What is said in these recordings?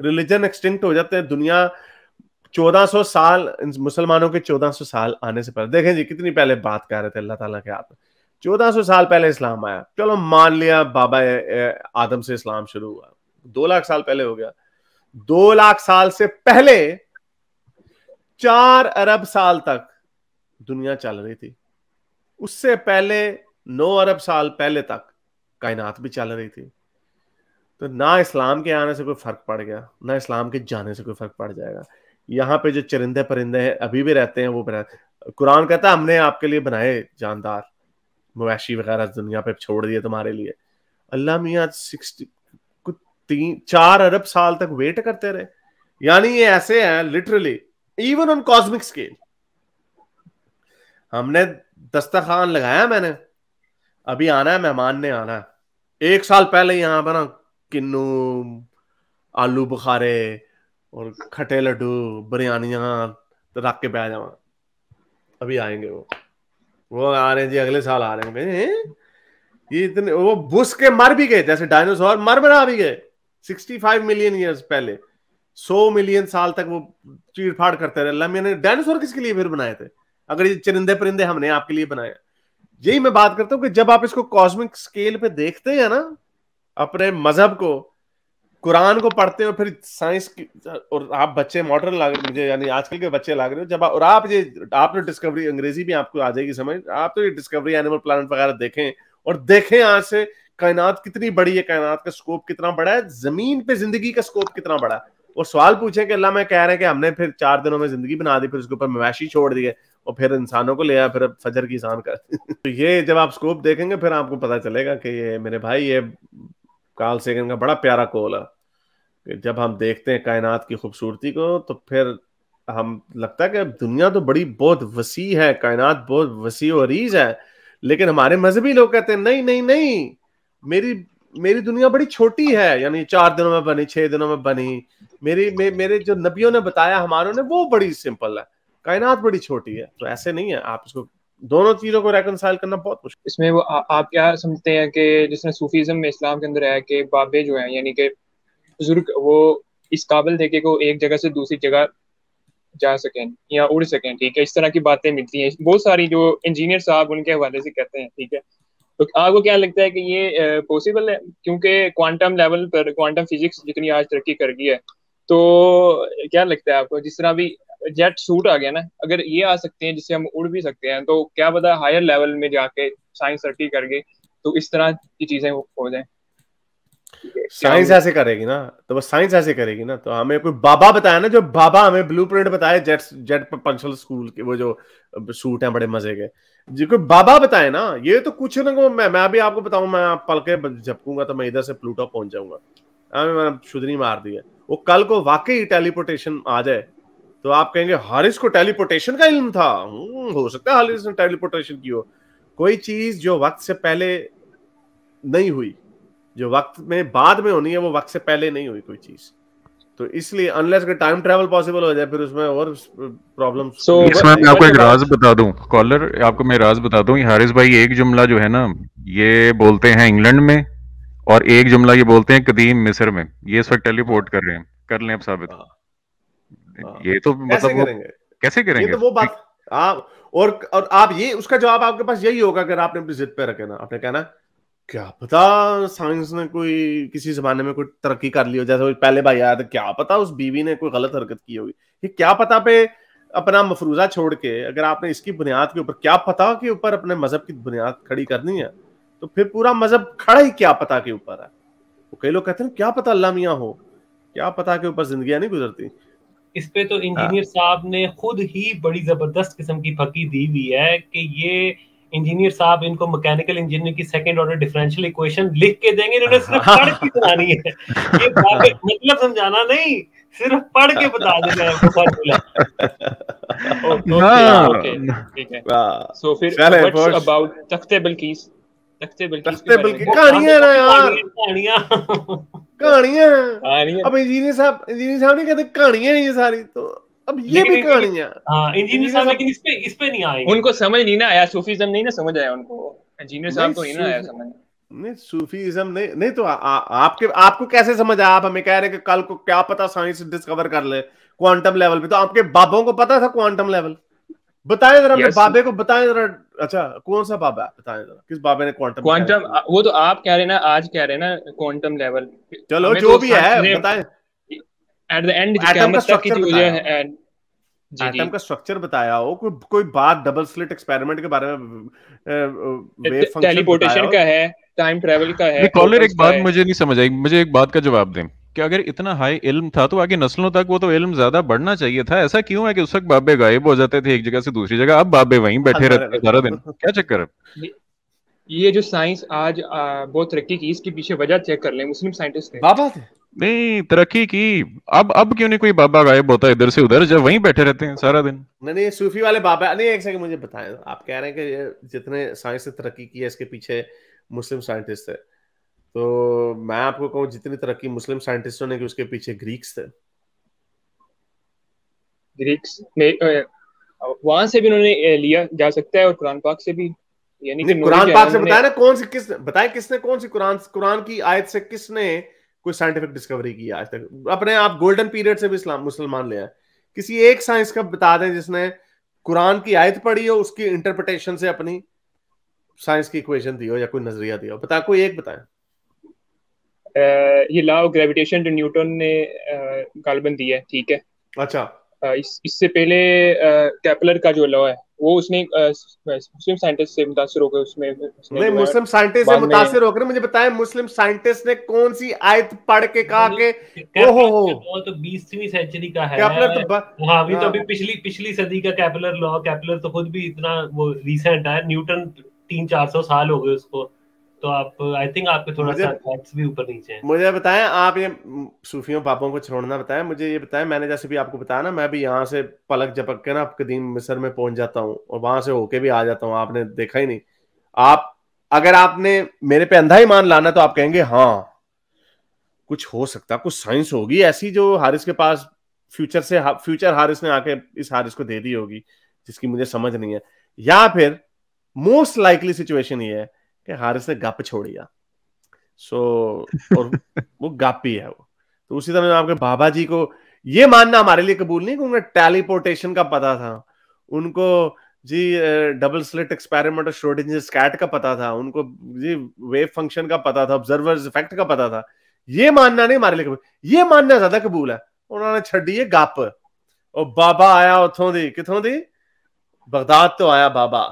Religion extinct हो जाते हैं दुनिया 1400 साल मुसलमानों के 1400 साल आने से पहले देखें जी कितनी पहले बात कर रहे थे अल्लाह ताला के हाथ में 1400 साल पहले इस्लाम आया चलो मान लिया बाबा आदम से इस्लाम शुरू हुआ दो लाख साल पहले हो गया दो लाख साल से पहले चार अरब साल तक दुनिया चल रही थी उससे पहले नौ अरब साल पहले तक कायनात भी चल रही थी तो ना इस्लाम के आने से कोई फर्क पड़ गया ना इस्लाम के जाने से कोई फर्क पड़ जाएगा यहाँ पे जो चरिंदे परिंदे हैं अभी भी रहते हैं वो बना कुरान कहता है हमने आपके लिए बनाए जानदार मवैशी वगैरह दुनिया पे छोड़ दिए तुम्हारे लिए अल्लाह मियाँ कुछ तीन चार अरब साल तक वेट करते रहे यानी ये ऐसे हैं literally even on cosmic scale हमने दस्तखान लगाया मैंने अभी आना है मेहमान ने आना है एक साल पहले पर ना किन्नू आलू बुखारे और खटे लड्डू बिरयानिया तो रख के पै जावा अभी आएंगे वो वो आ रहे हैं जी अगले साल आ रहे हैं ये इतने वो बुश के मर भी गए जैसे डायनासोर मर मरा भी गए 65 मिलियन ईयर्स पहले 100 मिलियन साल तक वो चीड़फाड़ फाड़ करते रहे लम्बे ने डायनासोर किसके लिए फिर बनाए थे अगर ये चरिंदे परिंदे हमने आपके लिए बनाया यही मैं बात करता हूँ कि जब आप इसको कॉस्मिक स्केल पे देखते हैं ना अपने मजहब को कुरान को पढ़ते हो फिर साइंस और आप बच्चे मॉडर्न लाग रहे मुझे यानी आजकल के बच्चे लाग रहे हो जब और आप ये आपने डिस्कवरी अंग्रेजी भी आपको आ जाएगी समझ आप तो ये डिस्कवरी एनिमल प्लानट वगैरह देखें और देखें आज से कायनात कितनी बड़ी है कायनात का स्कोप कितना बड़ा है जमीन पे जिंदगी का स्कोप कितना बड़ा है और सवाल पूछे कि अल्लाह मैं कह रहे हैं कि हमने फिर चार दिनों में जिंदगी बना दी फिर उसके ऊपर मवेशी छोड़ दिए और फिर इंसानों को ले आया फिर फजर की इंसान कर तो ये जब आप स्कोप देखेंगे फिर आपको पता चलेगा कि ये मेरे भाई ये काल सेगन का बड़ा प्यारा कोल है जब हम देखते हैं कायनात की खूबसूरती को तो फिर हम लगता है कि दुनिया तो बड़ी बहुत वसी है कायनात बहुत वसी और रीज है लेकिन हमारे मजहबी लोग कहते हैं नहीं नहीं नहीं मेरी मेरी दुनिया बड़ी छोटी है यानी चार दिनों में बनी छह दिनों में बनी मेरी मे, मेरे जो नबियों ने बताया हमारों ने वो बड़ी सिंपल है कायनात बड़ी छोटी है तो ऐसे नहीं है आप इसको दोनों चीजों को रेकनसाइल करना बहुत मुश्किल इसमें वो आ, आप क्या समझते हैं कि जिसने सूफीज्म में इस्लाम के अंदर है कि बाबे जो है यानी कि बुजुर्ग वो इस काबिल थे कि वो एक जगह से दूसरी जगह जा सकें या उड़ सकें ठीक है इस तरह की बातें मिलती हैं बहुत सारी जो इंजीनियर साहब उनके हवाले से कहते हैं ठीक है तो आपको क्या लगता है कि ये पॉसिबल है क्योंकि क्वांटम लेवल पर क्वांटम फिजिक्स जितनी आज तरक्की कर गई है तो क्या लगता है आपको जिस तरह भी जेट सूट आ गया ना अगर ये आ सकते हैं जिससे हम उड़ भी सकते हैं तो क्या पता हायर लेवल में जाके साइंस सर्टी करके तो इस तरह की चीजें हो जाए साइंस ऐसे करेगी ना तो वो साइंस ऐसे करेगी ना तो हमें कोई बाबा बताया ना जो बाबा हमें ब्लूप्रिंट बताया जेट जेट पंचल स्कूल के वो जो सूट है बड़े मजे के जो कोई बाबा बताए ना ये तो कुछ ना को मैं मैं भी आपको बताऊं मैं आप पल झपकूंगा तो मैं इधर से प्लूटो पहुंच जाऊंगा हमें हाँ, मैंने शुद्री मार दी है वो कल को वाकई टेलीपोर्टेशन आ जाए तो आप कहेंगे हारिस को टेलीपोर्टेशन का इल्म था हम्म, हो सकता है हारिस ने टेलीपोर्टेशन की हो कोई चीज जो वक्त से पहले नहीं हुई जो वक्त में बाद में होनी है वो वक्त से पहले नहीं हुई कोई चीज तो इसलिए अनलेस अगर टाइम ट्रैवल पॉसिबल हो जाए फिर उसमें और प्रॉब्लम so, इसमें मैं आपको एक राज बता दूं कॉलर आपको मैं राज बता दूं हारिस भाई एक जुमला जो है ना ये बोलते हैं इंग्लैंड में और एक जुमला ये बोलते हैं कदीम मिस्र में ये इस वक्त टेलीपोर्ट कर रहे हैं कर लें आप साबित हाँ हाँ। ये तो मतलब करेंगे? कैसे करेंगे ये तो वो बात आप और और आप ये उसका जवाब आपके पास यही होगा अगर आपने अपनी जिद पे रखे ना आपने कहना क्या पता साइंस ने कोई किसी जमाने में कोई तरक्की कर ली हो जैसे पहले भाई आया था क्या पता उस बीवी ने कोई गलत हरकत की होगी ये क्या पता पे अपना मफरूजा छोड़ के अगर आपने इसकी बुनियाद के ऊपर क्या पता के ऊपर अपने मजहब की बुनियाद खड़ी करनी है तो फिर पूरा मजहब खड़ा ही क्या पता के ऊपर है वो कई लोग कहते हैं क्या पता अल्लाह मियाँ हो क्या पता के ऊपर जिंदगी नहीं गुजरती इस पे तो इंजीनियर हाँ। साहब ने खुद ही बड़ी जबरदस्त किस्म की फकी दी हुई है कि ये इंजीनियर साहब इनको मैकेनिकल इंजीनियर की सेकंड ऑर्डर डिफरेंशियल इक्वेशन लिख के देंगे इन्होंने सिर्फ हाँ। पढ़ के बतानी है ये मतलब समझाना नहीं सिर्फ पढ़ के बता देना है वो बोला हाँ। ओके ठीक है सो फिर व्हाट्स अबाउट तख्ते बिल्किस कहानियां अब इंजीनियर साहब इंजीनियर साहब कहते कहानियां ये सारी तो अब ये भी हाँ, उनको समझ नहीं ना आया सूफीज्म नहीं ना समझ आया उनको इंजीनियर साहब को नहीं आया समझ नहीं नहीं नहीं तो आ, आपके आपको कैसे समझ आया आप हमें कह रहे कि कल को क्या पता साइंस डिस्कवर कर ले क्वांटम लेवल पे तो आपके बाबों को पता था क्वांटम लेवल बताएं जरा yes. बाबे को बताएं जरा अच्छा कौन सा बाबा है बताएं जरा किस बाबे ने क्वांटम क्वांटम वो तो आप कह रहे ना आज कह रहे ना क्वांटम लेवल चलो जो तो भी है बताएं एट द एंड एटम का स्ट्रक्चर मतलब बताया एटम का स्ट्रक्चर बताया हो कोई कोई बात डबल स्लिट एक्सपेरिमेंट के बारे में टेलीपोर्टेशन का है टाइम ट्रेवल का है कॉलर एक बात मुझे नहीं समझ आई मुझे एक बात का जवाब दें कि अगर इतना हाई इल्म था तो आगे नस्लों तक वो तो इल्म ज्यादा बढ़ना चाहिए था ऐसा क्यों है कि उस वक्त बाबे गायब हो जाते थे एक जगह से दूसरी जगह अब बाबे वहीं बैठे रहते हैं सारा दिन क्या चक्कर है ये जो साइंस आज बहुत तरक्की की इसके पीछे वजह चेक कर ले मुस्लिम साइंटिस्ट थे बाबा थे नहीं तरक्की की अब अब क्यों नहीं कोई बाबा गायब होता इधर से उधर जब वहीं बैठे रहते हैं सारा दिन नहीं ये सूफी वाले बाबा नहीं एक सेकंड मुझे बताएं आप कह रहे हैं कि जितने साइंस ने तरक्की की है इसके पीछे मुस्लिम साइंटिस्ट है तो मैं आपको कहूँ जितनी तरक्की मुस्लिम साइंटिस्टों ने की उसके पीछे ग्रीक्स थे ग्रीक्स वहां से भी उन्होंने लिया जा सकता है और कुरान पाक से भी यानी कि कुरान पाक से बताया ना कौन सी किस बताया किसने कौन सी कुरान कुरान की आयत से किसने कोई साइंटिफिक डिस्कवरी की आज तक अपने आप गोल्डन पीरियड से भी इस्लाम मुसलमान ले आए किसी एक साइंस का बता दें जिसने कुरान की आयत पढ़ी हो उसकी इंटरप्रिटेशन से अपनी साइंस की इक्वेशन दी हो या कोई नजरिया दिया हो बता कोई एक बताएं ये लॉ ऑफ ग्रेविटेशन जो न्यूटन ने गालबन दिया है ठीक है अच्छा इस इससे पहले कैपलर का जो लॉ है वो उसने मुस्लिम साइंटिस्ट से मुतासर होकर उसमें नहीं मुस्लिम साइंटिस्ट से मुतासर होकर मुझे बताएं मुस्लिम साइंटिस्ट ने कौन सी आयत पढ़ के कहा के ओहो हो वो तो 20वीं सेंचुरी का है कैपलर तो हां अभी तो हाँ। अभी पिछली पिछली सदी का कैपलर लॉ कैपलर तो खुद भी इतना वो रीसेंट है न्यूटन 3 400 साल हो गए उसको तो आप आई थिंक आपके थोड़ा सा भी ऊपर नीचे हैं मुझे बताएं आप ये सूफियों पापों को छोड़ना बताएं मुझे ये बताएं मैंने जैसे भी आपको बताया ना मैं भी यहाँ से पलक झपक के ना कदीम मिस्र में पहुंच जाता हूँ और वहां से होके भी आ जाता हूँ आपने देखा ही नहीं आप अगर आपने मेरे पे अंधा ही मान लाना तो आप कहेंगे हाँ कुछ हो सकता कुछ साइंस होगी ऐसी जो हारिस के पास फ्यूचर से फ्यूचर हारिस ने आके इस हारिस को दे दी होगी जिसकी मुझे समझ नहीं है या फिर मोस्ट लाइकली सिचुएशन ये है कि हारिस ने गप छोड़िया सो so, और वो गप ही है वो तो उसी तरह आपके बाबा जी को ये मानना हमारे लिए कबूल नहीं कि उन्हें टेलीपोर्टेशन का पता था उनको जी डबल स्लिट एक्सपेरिमेंट और श्रोडिंजर स्कैट का पता था उनको जी वेव फंक्शन का पता था ऑब्जर्वर इफेक्ट का पता था ये मानना नहीं हमारे लिए कबूल ये मानना ज्यादा कबूल है उन्होंने छड़ी है गप और बाबा आया उतों दी कितों दी बगदाद तो आया बाबा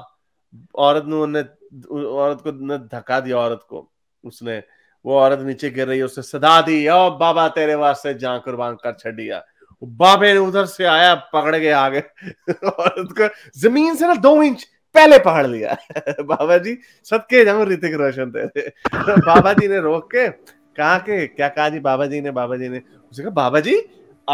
औरत ने औरत को धक्का दिया औरत को उसने वो औरत नीचे गिर रही है उसने सदा दी ओ बाबा तेरे वास्ते जान कुर्बान कर छिया बाबे ने उधर से आया पकड़ के आगे औरत को जमीन से ना दो इंच पहले पहाड़ लिया बाबा जी सबके जाऊ ऋतिक रोशन थे बाबा जी ने रोक के कहा के क्या कहा जी बाबा जी ने बाबा जी ने उसने कहा बाबा जी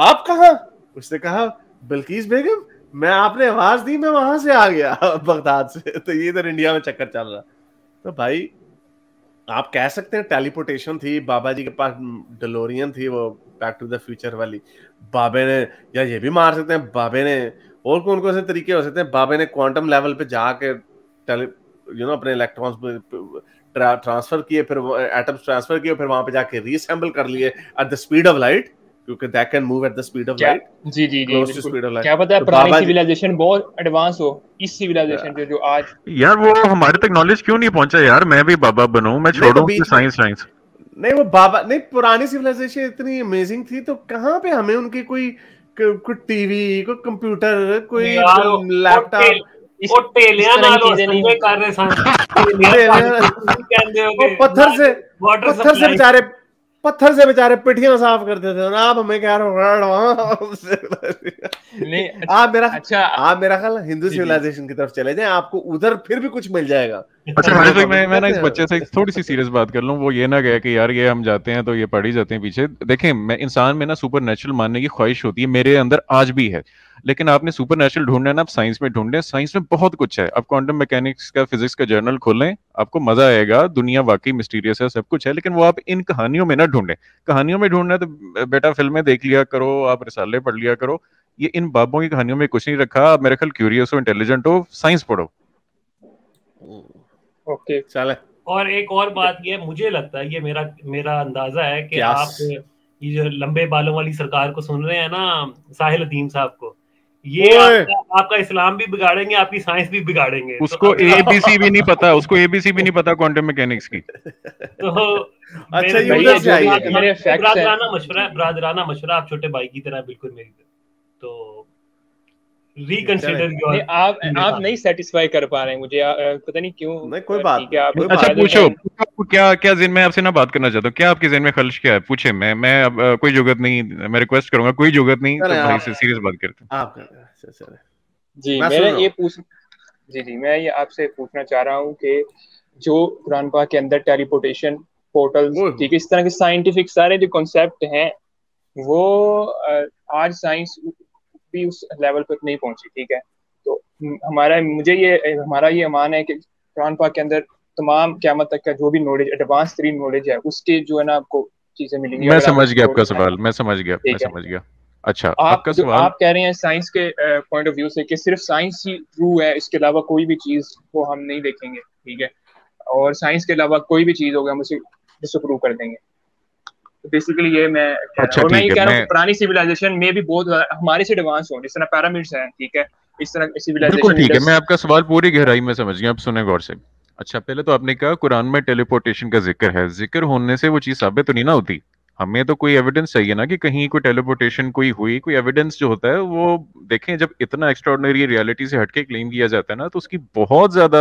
आप कहा उसने कहा बिल्कीस बेगम मैं आपने आवाज दी मैं वहां से आ गया बगदाद से तो ये इधर इंडिया में चक्कर चल रहा तो भाई आप कह सकते हैं टेलीपोर्टेशन थी बाबा जी के पास डलोरियन थी वो बैक टू द फ्यूचर वाली बाबे ने या ये भी मार सकते हैं बाबे ने और कौन कौन से तरीके हो सकते हैं बाबे ने क्वांटम लेवल पे जाके टेली यू नो अपने इलेक्ट्रॉन्स ट्रांसफर किए फिर एटम्स ट्रांसफर किए फिर वहां पे जाके रीअसेंबल कर लिए at the speed of light क्योंकि that can move at the speed of light जी जी जी टू स्पीड ऑफ लाइट क्या पता है पुरानी सिविलाइजेशन बहुत एडवांस हो इस सिविलाइजेशन जो जो आज यार वो हमारे तक नॉलेज क्यों नहीं पहुंचा यार मैं भी बाबा बनूं मैं छोड़ूं साइंस तो साइंस नहीं वो बाबा नहीं पुरानी सिविलाइजेशन इतनी अमेजिंग थी तो कहां पे हमें उनकी कोई कोई टीवी कोई कंप्यूटर कोई लैपटॉप पत्थर से पत्थर से बेचारे पत्थर से बेचारे पिटियां साफ करते थे और आप हमें कह रहे हो नहीं अच्छा, आप मेरा अच्छा आप मेरा ख्याल हिंदू सिविलाइजेशन की तरफ चले जाएं आपको उधर फिर भी कुछ मिल जाएगा अच्छा मैं मैं, तो मैं, मैं ना इस बच्चे से थोड़ी सी सीरियस बात कर लूं वो ये ना गया कि यार ये हम जाते हैं तो ये पढ़ी जाते हैं पीछे देखें मैं इंसान में ना सुपर नेचुरल मानने की ख्वाहिश होती है मेरे अंदर आज भी है लेकिन आपने सुपर नेचुरल ढूंढना है ना आप साइंस में ढूंढें साइंस में बहुत कुछ है आप क्वांटम मैकेनिक्स का फिजिक्स का जर्नल खोलें आपको मजा आएगा दुनिया वाकई मिस्टीरियस है सब कुछ है लेकिन वो आप इन कहानियों में ना ढूंढें कहानियों में ढूंढना तो बेटा फिल्में देख लिया करो आप रिसाले पढ़ लिया करो ये इन बाबों की कहानियों में कुछ नहीं रखा आप मेरे ख्याल क्यूरियस हो इंटेलिजेंट हो साइंस पढ़ो ओके okay. चले और एक और बात ये मुझे लगता है ये मेरा मेरा अंदाजा है कि आप ये जो लंबे बालों वाली सरकार को सुन रहे हैं ना साहिल अदीम साहब को ये आपका, आपका इस्लाम भी बिगाड़ेंगे आपकी साइंस भी बिगाड़ेंगे तो उसको एबीसी अच्छा। भी नहीं पता उसको एबीसी भी नहीं पता क्वांटम मैकेनिक्स की तो अच्छा ये मशवरा है बरादराना मशवरा आप छोटे भाई की तरह बिल्कुल मेरी तो रीकंसीडर अच्छा, योर आप आप नहीं सेटिस्फाई कर पा रहे हैं मुझे पता नहीं क्यों नहीं कोई बात क्या अच्छा पूछो आपको क्या क्या जिन में आपसे ना बात करना चाहता हूँ क्या आपके जिन में खलश क्या है पूछे मैं मैं अब कोई जरूरत नहीं मैं रिक्वेस्ट करूंगा कोई जरूरत नहीं तो भाई से सीरियस बात करते हैं आप जी मैं ये पूछ जी जी मैं ये आपसे पूछना चाह रहा हूँ कि जो कुरान पाक के अंदर टेलीपोर्टेशन पोर्टल ठीक है इस तरह के साइंटिफिक सारे जो कॉन्सेप्ट हैं वो आज साइंस भी उस लेवल पर नहीं पहुंची ठीक है तो हमारा मुझे ये हमारा ये मान है कि कुरान पाक के अंदर तमाम क्यामत तक का जो भी नॉलेज एडवांस तरीन नॉलेज है उसके जो है ना आपको चीजें मिलेंगी मैं समझ गया आपका सवाल मैं समझ गया मैं समझ गया अच्छा आप, आपका सवाल आप कह रहे हैं साइंस के पॉइंट ऑफ व्यू से कि सिर्फ साइंस ही ट्रू है इसके अलावा कोई भी चीज को हम नहीं देखेंगे ठीक है और साइंस के अलावा कोई भी चीज होगा हम उसे डिसअप्रूव कर देंगे बेसिकली तो ये मैं अच्छा, और मैं ये कह रहा हूँ पुरानी सिविलाइजेशन में भी बहुत हमारे से एडवांस हो जिस तरह पैरामिड्स हैं ठीक है इस तरह सिविलाइजेशन ठीक है मैं आपका सवाल पूरी गहराई में समझ गया आप सुने गौर से अच्छा पहले तो आपने कहा कुरान में टेलीपोर्टेशन का जिक्र है जिक्र होने से वो चीज साबित तो नहीं ना होती हमें तो कोई एविडेंस चाहिए ना कि कहीं कोई टेलीपोर्टेशन कोई हुई कोई एविडेंस जो होता है वो देखें जब इतना एक्स्ट्रॉर्डनरी रियलिटी से हटके क्लेम किया जाता है ना तो उसकी बहुत ज्यादा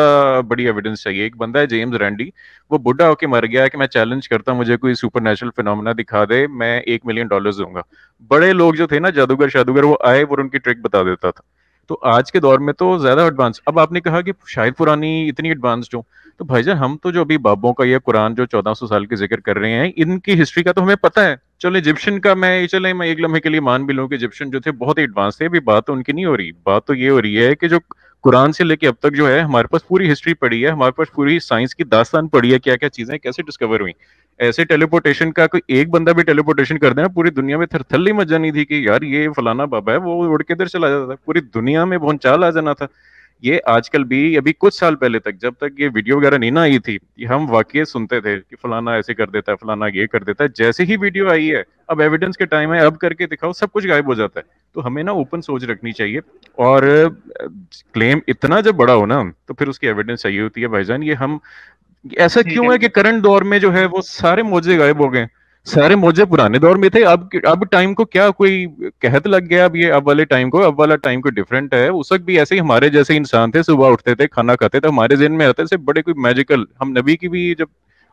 बड़ी एविडेंस चाहिए एक बंदा है जेम्स रैंडी वो बुढ़ा होके मर गया कि मैं चैलेंज करता मुझे कोई सुपर नेचुरल फिनोमिना दिखा दे मैं एक मिलियन डॉलर दूंगा बड़े लोग जो थे ना जादूगर शादूगर वो आए और उनकी ट्रिक बता देता था तो आज के दौर में तो ज्यादा एडवांस अब आपने कहा कि शायद पुरानी इतनी एडवांस्ड हो तो भाई जान हम तो जो अभी बाबों का या कुरान जो चौदह सौ साल के जिक्र कर रहे हैं इनकी हिस्ट्री का तो हमें पता है चलो इजिप्शियन का मैं चले मैं एक लम्हे के लिए मान भी लूँ कि इजिप्शियन जो थे बहुत ही एडवांस थे अभी बात तो उनकी नहीं हो रही बात तो ये हो रही है कि जो कुरान से लेके अब तक जो है हमारे पास पूरी हिस्ट्री पड़ी है हमारे पास पूरी साइंस की दास्तान पड़ी है क्या क्या चीजें कैसे डिस्कवर हुई ऐसे टेलीपोर्टेशन का कोई एक बंदा भी टेलीपोर्टेशन कर देना पूरी दुनिया में थरथली मच जानी थी कि यार ये फलाना बाबा है वो उड़ के इधर चला जाता था पूरी दुनिया में भोंचाल आ जाना था ये आजकल भी अभी कुछ साल पहले तक जब तक ये वीडियो वगैरह नहीं ना आई थी कि हम वाकई सुनते थे कि फलाना ऐसे कर देता है फलाना ये कर देता है जैसे ही वीडियो आई है अब एविडेंस के टाइम है अब करके दिखाओ सब कुछ गायब हो जाता है तो हमें ना ओपन सोच रखनी चाहिए और क्लेम इतना जब बड़ा हो ना तो फिर उसकी एविडेंस चाहिए होती है भाईजान ये हम ऐसा क्यों है कि करंट दौर में जो है वो सारे मोजे गायब हो गए सारे मोजे पुराने दौर में थे अब अब टाइम को क्या कोई कहत लग गया अब ये अब वाले टाइम को अब वाला टाइम को डिफरेंट है उस वक्त भी ऐसे ही हमारे जैसे इंसान थे सुबह उठते थे खाना खाते थे हमारे जिन में आते थे बड़े कोई मैजिकल हम नबी की भी जब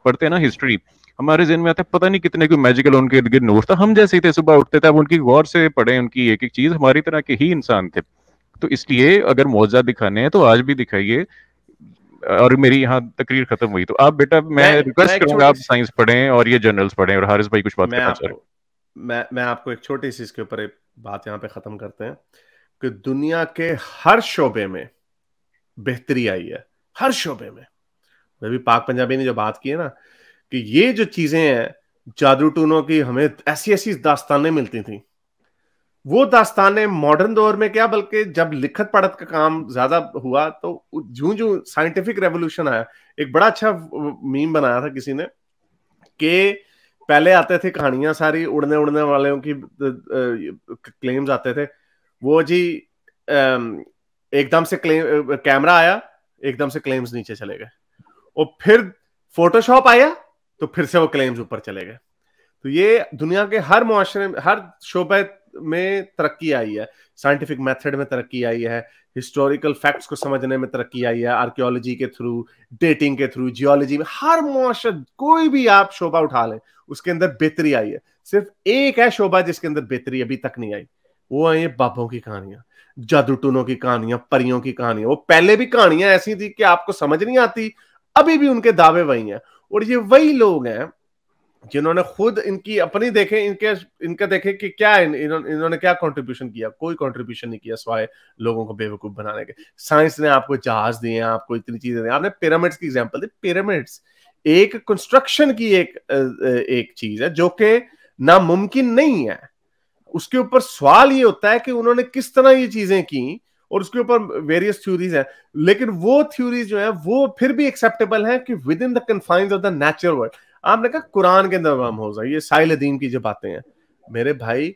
पढ़ते हैं ना हिस्ट्री हमारे जिन में आता है पता नहीं कितने कोई मैजिकल उनके इर्द गिर्द नूर था हम जैसे ही थे सुबह उठते थे अब उनकी गौर से पढ़े उनकी एक एक चीज हमारी तरह के ही इंसान थे तो इसलिए अगर मुआवजा दिखाने हैं तो आज भी दिखाइए और मेरी यहाँ तकरीर खत्म हुई तो आप बेटा मैं, रिक्वेस्ट करूंगा आप साइंस पढ़ें और ये जर्नल्स पढ़ें और हारिस भाई कुछ बात करना चाह मैं मैं आपको एक छोटी सी इसके ऊपर बात यहाँ पे खत्म करते हैं कि दुनिया के हर शोबे में बेहतरी आई है हर शोबे में भी पाक पंजाबी ने जो बात की है ना कि ये जो चीजें हैं जादू टूनों की हमें ऐसी ऐसी दास्तानें मिलती थी वो दास्तानें मॉडर्न दौर में क्या बल्कि जब लिखत पढ़त का काम ज्यादा हुआ तो जू जू साइंटिफिक रेवोल्यूशन आया एक बड़ा अच्छा मीम बनाया था किसी ने कि पहले आते थे कहानियां सारी उड़ने उड़ने वालों की क्लेम्स आते थे वो जी एकदम से क्लेम कैमरा आया एकदम से क्लेम्स नीचे चले गए और फिर फोटोशॉप आया तो फिर से वो क्लेम्स ऊपर चले गए तो ये दुनिया के हर मुआरे हर शोबे में तरक्की आई है साइंटिफिक मेथड में तरक्की आई है हिस्टोरिकल फैक्ट्स को समझने में तरक्की आई है आर्कियोलॉजी के थ्रू डेटिंग के थ्रू जियोलॉजी में हर मुआशा कोई भी आप शोभा उठा लें उसके अंदर बेहतरी आई है सिर्फ एक है शोभा जिसके अंदर बेहतरी अभी तक नहीं आई वो आई है बाबों की कहानियां जादू टूनों की कहानियां परियों की कहानियां वो पहले भी कहानियां ऐसी थी कि आपको समझ नहीं आती अभी भी उनके दावे वही हैं और ये वही लोग हैं जिन्होंने खुद इनकी अपनी देखे इनके इनका देखे कि क्या इन, इन्होंने क्या कंट्रीब्यूशन किया कोई कंट्रीब्यूशन नहीं किया स्वाय लोगों को बेवकूफ बनाने के साइंस ने आपको जहाज दिए आपको इतनी चीजें दी आपने पिरामिड्स की एग्जाम्पल दी पिरामिड्स एक कंस्ट्रक्शन की एक एक चीज है जो कि नामुमकिन नहीं है उसके ऊपर सवाल ये होता है कि उन्होंने किस तरह ये चीजें की और उसके ऊपर वेरियस थ्योरीज हैं लेकिन वो थ्योरीज जो है वो फिर भी एक्सेप्टेबल है कि within the confines of the natural world आपने कहा कुरान के अंदर वहम हो जाए ये साहिल अदीम की जो बातें हैं मेरे भाई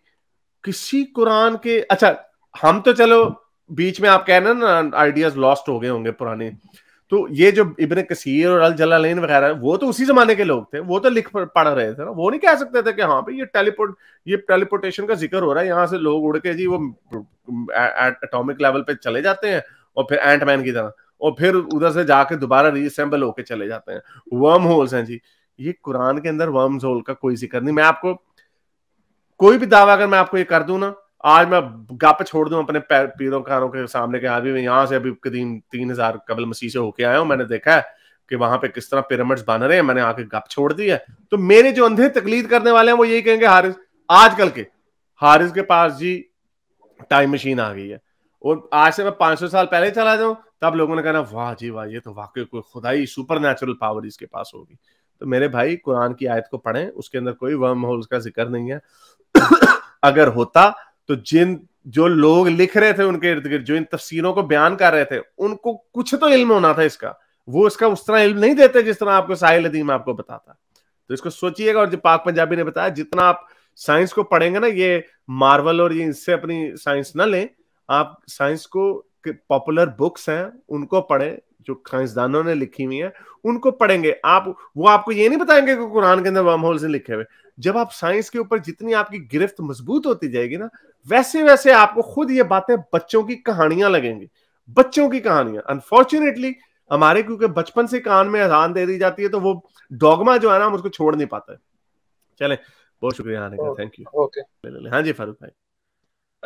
किसी कुरान के अच्छा हम तो चलो बीच में आप कह रहे ना आइडियाज लॉस्ट हो गए होंगे पुराने तो ये जो इबन कसीर और अल जलालैन वगैरह वो तो उसी जमाने के लोग थे वो तो लिख पढ़ रहे थे ना वो नहीं कह सकते थे कि हाँ भाई ये टेलीपोर्ट ये टेलीपोर्टेशन का जिक्र हो रहा है यहाँ से लोग उड़ के जी वो एटॉमिक लेवल पे चले जाते हैं और फिर एंटमैन की तरह और फिर उधर से जाके दोबारा रीअसेंबल होके चले जाते हैं वर्म होल्स हैं जी ये कुरान के अंदर वर्म होल का कोई जिक्र नहीं मैं आपको कोई भी दावा अगर मैं आपको ये कर दू ना आज मैं गप छोड़ दू अपने कारों के सामने के अभी हाँ यहाँ से अभी कदीम तीन हजार कबल मसीह से होके आया हूँ मैंने देखा है कि वहां पे किस तरह पिरामिड्स बन रहे हैं मैंने आके गप छोड़ दी है तो मेरे जो अंधे तकलीद करने वाले हैं वो यही कहेंगे हारिस आजकल के हारिस के पास जी टाइम मशीन आ गई है और आज से मैं सौ साल पहले चला जाऊं तब लोगों ने कहना वाह जी वाह ये तो वाकई कोई खुदाई सुपर नेचुरल पावर इसके पास होगी तो मेरे भाई कुरान की आयत को पढ़ें उसके अंदर कोई वर्म होल्स का जिक्र नहीं है अगर होता तो जिन जो लोग लिख रहे थे उनके इर्द गिर्द जो इन तफसीरों को बयान कर रहे थे उनको कुछ तो इल्म होना था इसका वो इसका उस तरह इल्म नहीं देते जिस तरह आपको साहिल अदीम आपको बताता तो इसको सोचिएगा और जो पाक पंजाबी ने बताया जितना आप साइंस को पढ़ेंगे ना ये मार्वल और ये इससे अपनी साइंस ना लें आप साइंस को पॉपुलर बुक्स हैं उनको पढ़ें जो साइंसदानों ने लिखी हुई है उनको पढ़ेंगे आप वो आपको ये नहीं बताएंगे कि कुरान के अंदर वर्म होल्स लिखे हुए जब आप साइंस के ऊपर जितनी आपकी गिरफ्त मजबूत होती जाएगी ना वैसे वैसे आपको खुद ये बातें बच्चों की कहानियां लगेंगी बच्चों की कहानियां अनफॉर्चुनेटली हमारे क्योंकि बचपन से कान में अजान दे दी जाती है तो वो डॉगमा जो है ना हम उसको छोड़ नहीं पाता है चले बहुत शुक्रिया आने का थैंक यू हाँ जी फारूक भाई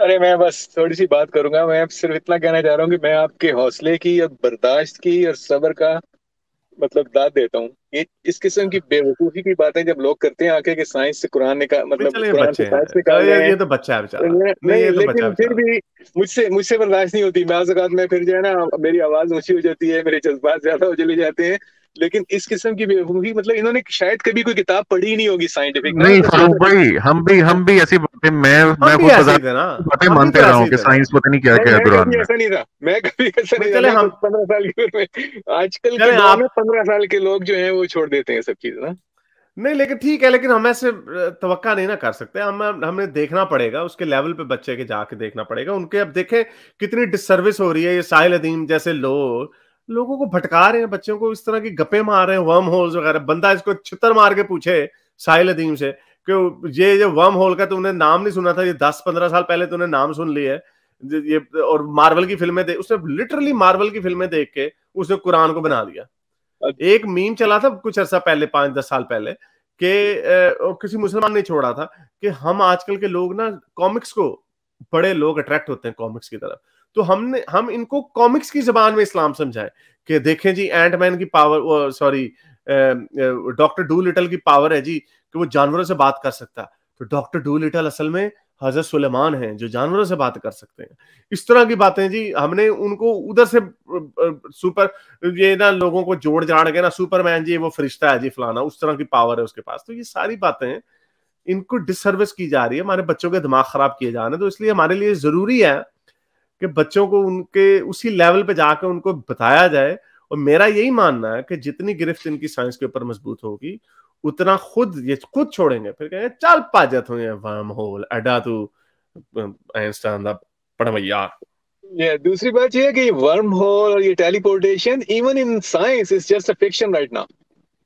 अरे मैं बस थोड़ी सी बात करूंगा मैं सिर्फ इतना कहना चाह रहा हूँ कि मैं आपके हौसले की और बर्दाश्त की और सब्र का मतलब दाद देता हूँ ये इस किस्म की बेवकूफी की बातें जब लोग करते हैं आके कि साइंस से कुरान निकाल मतलब कुरान से साइंस ये तो बच्चा है बेचारा नहीं, नहीं ये तो लेकिन फिर भी मुझसे मुझसे बर्दाश्त नहीं होती बाज़ मैं फिर जो है ना मेरी आवाज ऊंची हो जाती है मेरे जज्बात ज्यादा हो चले जाते हैं लेकिन इस किस्म की बेवकूफी मतलब इन्होंने शायद कभी कोई किताब पढ़ी नहीं होगी साइंटिफिक नहीं तो हम भाई हम भी हम भी ऐसी बातें मैं मैं खुद बातें मानते तो रहा हूँ कि साइंस पता नहीं क्या क्या दौरान ऐसा नहीं था मैं कभी ऐसा नहीं चले हम पंद्रह साल की उम्र में आजकल के आप पंद्रह साल के लोग जो है वो छोड़ देते हैं सब चीज ना नहीं लेकिन ठीक है लेकिन हम ऐसे तवक्का नहीं ना कर सकते हम हमें देखना पड़ेगा उसके लेवल पे बच्चे के जाके देखना पड़ेगा उनके अब देखें कितनी डिसर्विस हो रही है ये साहिल अदीम जैसे लोग लोगों को भटका रहे हैं बच्चों को इस तरह की गप्पे मार रहे हैं वर्म होल्स वगैरह बंदा इसको छितर मार के पूछे साहिल अदीम से कि ये ये वर्म होल का तुमने नाम नहीं सुना था ये दस पंद्रह साल पहले तुमने नाम सुन लिया है ये और मार्वल की फिल्में देख उसने लिटरली मार्वल की फिल्में देख के उसने कुरान को बना दिया अच्छा। एक मीम चला था कुछ अरसा पहले पांच दस साल पहले ए, किसी मुसलमान ने छोड़ा था कि हम आजकल के लोग ना कॉमिक्स को बड़े लोग अट्रैक्ट होते हैं कॉमिक्स की तरफ तो हमने हम इनको कॉमिक्स की जबान में इस्लाम समझाए कि देखें जी एंटमैन की power sorry doctor Dolittle की पावर है जी कि वो जानवरों से बात कर सकता तो डॉक्टर डू लिटल असल में हजरत सुलेमान हैं जो जानवरों से बात कर सकते हैं इस तरह की बातें जी हमने उनको उधर से सुपर ये ना लोगों को जोड़ जाड़ के ना सुपरमैन जी वो फरिश्ता है जी फलाना उस तरह की पावर है उसके पास तो ये सारी बातें इनको डिसर्विस की जा रही है हमारे बच्चों के दिमाग खराब किए जा रहे हैं तो इसलिए हमारे लिए जरूरी है कि बच्चों को उनके उसी लेवल पे जाकर उनको बताया जाए और मेरा यही मानना है कि जितनी गिरफ्त इनकी साइंस के ऊपर मजबूत होगी उतना खुद ये खुद छोड़ेंगे फिर कहेंगे चल पाजत जाते हैं वर्म होल अड्डा तू आइंस्टाइन दा पढ़वैया Yeah, दूसरी बात ये है कि वर्म होल और ये teleportation even in science is just a fiction right now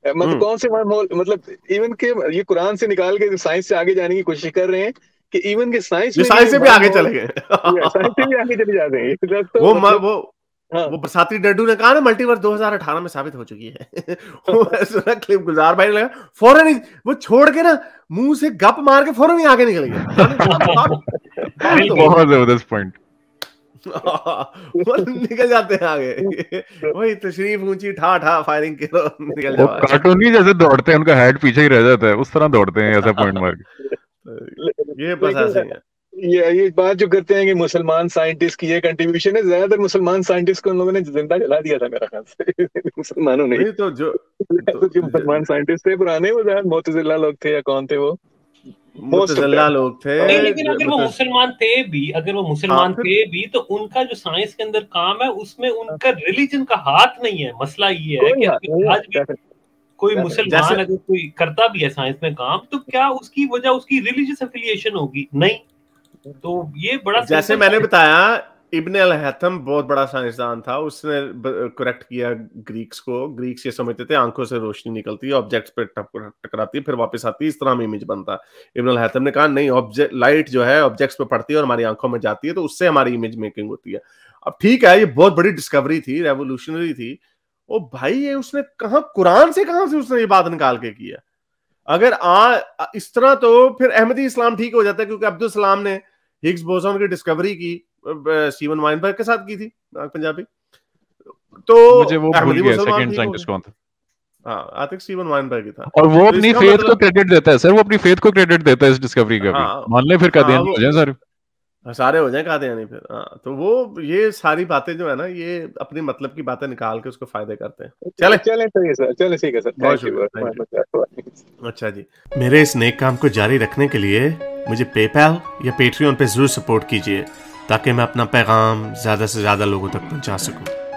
मतलब hmm. कौन से वर्म होल मतलब इवन के ये कुरान से निकाल के साइंस से आगे जाने की कोशिश कर रहे हैं कि इवन के साइंस में साइंस से भी आगे चले गए साइंस से भी आगे चले जाते हैं मतलब तो वो मतलब, वो हाँ। वो बरसाती डड्डू ने कहा ना मल्टीवर्स 2018 में साबित हो चुकी है वो सुना क्लिप गुजार भाई ने लगा फौरन ही वो छोड़ के ना मुंह से गप मार के फौरन ही आगे निकल गया तो- बहुत जबरदस्त पॉइंट वो निकल जाते हैं आगे वही तशरीफ ऊंची ठा ठा फायरिंग करो निकल जाओ कार्टून ही जैसे दौड़ते हैं उनका हेड पीछे ही रह जाता है उस तरह दौड़ते हैं ऐसा पॉइंट मार के ये बस ऐसे ये ये बात जो करते हैं कि मुसलमान साइंटिस्ट की ये कंट्रीब्यूशन है ज्यादातर मुसलमान साइंटिस्ट को उन लोगों ने जिंदा जला दिया था मेरा ख्याल से मुसलमानों ने तो जो तो, जो मुसलमान साइंटिस्ट थे पुराने वो ज्यादा मोतजिला लोग थे या कौन थे वो मुतजिला लोग थे लेकिन अगर वो मुसलमान थे भी अगर वो मुसलमान हाँ, थे भी तो उनका जो साइंस के अंदर काम है उसमें उनका रिलीजन का हाथ नहीं है मसला ये है कि आज भी कोई मुसलमान अगर कोई करता भी है साइंस में काम तो क्या उसकी वजह उसकी रिलीजियस एफिलिएशन होगी नहीं तो ये बड़ा जैसे मैंने बताया इब्ने अल हैथम बहुत बड़ा साइंसदान था उसने करेक्ट किया ग्रीक्स को ग्रीक्स ये समझते थे आंखों से रोशनी निकलती है ऑब्जेक्ट्स पर टकराती है फिर वापस आती है इस तरह इमेज बनता है इब्न अल हैथम ने कहा नहीं ऑब्जेक्ट लाइट जो है ऑब्जेक्ट्स पर पड़ती है और हमारी आंखों में जाती है तो उससे हमारी इमेज मेकिंग होती है अब ठीक है ये बहुत बड़ी डिस्कवरी थी रेवोल्यूशनरी थी ओ भाई ये उसने कहा कुरान से कहा से उसने ये बात निकाल के किया अगर आ इस तरह तो फिर अहमदी इस्लाम ठीक हो जाता है क्योंकि अब्दुल सलाम ने हिग्स बोसॉन की डिस्कवरी की स्टीवन वाइनबर्ग के साथ की थी पंजाबी तो मुझे वो भूल गया सेकंड साइंटिस्ट कौन था हां हाँ, स्टीवन वाइनबर्ग था और वो तो अपनी फेथ मतलब... को क्रेडिट देता है सर वो अपनी फेथ को क्रेडिट देता है इस डिस्कवरी का हाँ, मान ले फिर का हाँ, दिन हो जाए सर सारे हो जाए यानी फिर हाँ तो वो ये सारी बातें जो है ना ये अपने मतलब की बातें निकाल के उसको फायदे करते हैं चले चले सही सर चले ठीक है सर बहुत शुक्रिया अच्छा जी मेरे इस नेक काम को जारी रखने के लिए मुझे पेपैल या पेट्रियन पे जरूर सपोर्ट कीजिए ताकि मैं अपना पैगाम ज़्यादा से ज़्यादा लोगों तक पहुंचा सकूं